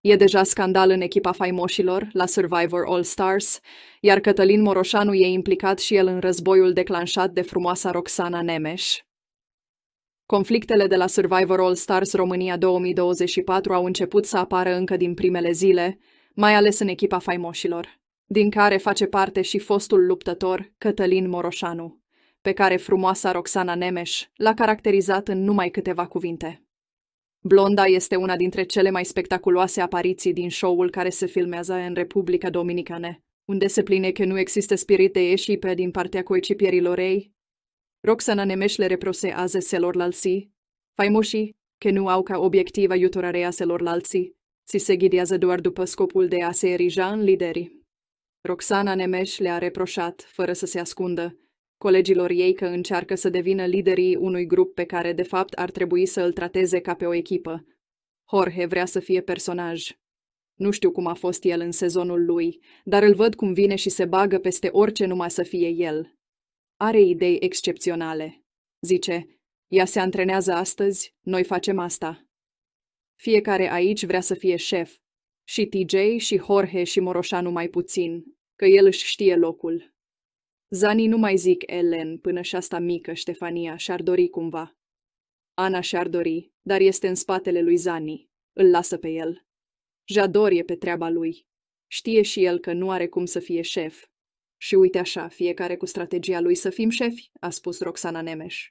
E deja scandal în echipa faimoșilor, la Survivor All Stars, iar Cătălin Moroșanu e implicat și el în războiul declanșat de frumoasa Roxana Nemes. Conflictele de la Survivor All Stars România 2024 au început să apară încă din primele zile, mai ales în echipa faimoșilor, din care face parte și fostul luptător Cătălin Moroșanu, pe care frumoasa Roxana Nemes l-a caracterizat în numai câteva cuvinte. Blonda este una dintre cele mai spectaculoase apariții din show-ul care se filmează în Republica Dominicană, unde se pline că nu există spirit de ieșipe din partea coecipierilor ei. Roxana Nemes le reprosează celorlalți, faimoșii, că nu au ca obiectiv ajutorarea celorlalți, si se ghidează doar după scopul de a se erija în lideri. Roxana Nemes le-a reproșat, fără să se ascundă, colegilor ei că încearcă să devină liderii unui grup pe care, de fapt, ar trebui să îl trateze ca pe o echipă. Jorge vrea să fie personaj. Nu știu cum a fost el în sezonul lui, dar îl văd cum vine și se bagă peste orice numai să fie el. Are idei excepționale. Zice, ea se antrenează astăzi, noi facem asta. Fiecare aici vrea să fie șef. Și TJ, și Jorge, și Moroșanu mai puțin, că el își știe locul. Zani nu mai zic Ellen, până și asta mică, Ștefania, și-ar dori cumva. Ana și-ar dori, dar este în spatele lui Zani. Îl lasă pe el. Jador e pe treaba lui. Știe și el că nu are cum să fie șef. Și uite așa, fiecare cu strategia lui să fim șefi, a spus Roxana Nemeș.